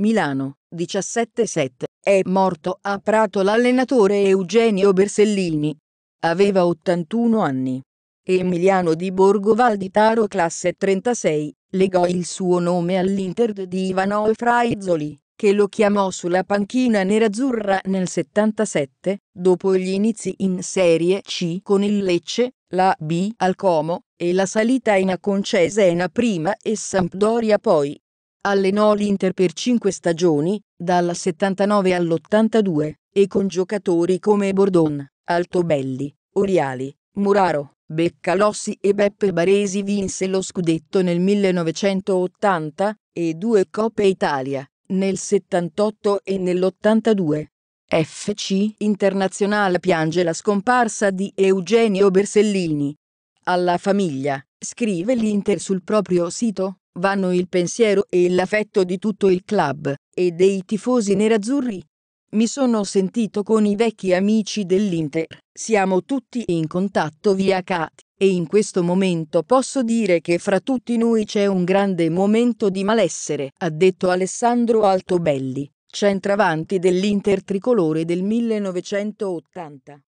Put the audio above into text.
Milano, 17-7, è morto a Prato l'allenatore Eugenio Bersellini. Aveva 81 anni. Emiliano di Borgo Valditaro classe 36, legò il suo nome all'Inter di Ivano Fraizoli, che lo chiamò sulla panchina nerazzurra nel 77, dopo gli inizi in Serie C con il Lecce, la B al Como, e la salita in Aconcesena prima e Sampdoria poi. Allenò l'Inter per cinque stagioni, dal 79 all'82, e con giocatori come Bordon, Altobelli, Oriali, Muraro, Beccalossi e Beppe Baresi vinse lo scudetto nel 1980 e due Coppe Italia, nel 78 e nell'82. FC Internazionale piange la scomparsa di Eugenio Bersellini. Alla famiglia, scrive l'Inter sul proprio sito, vanno il pensiero e l'affetto di tutto il club e dei tifosi nerazzurri. Mi sono sentito con i vecchi amici dell'Inter, siamo tutti in contatto via CAT e in questo momento posso dire che fra tutti noi c'è un grande momento di malessere, ha detto Alessandro Altobelli, centravanti dell'Inter tricolore del 1980.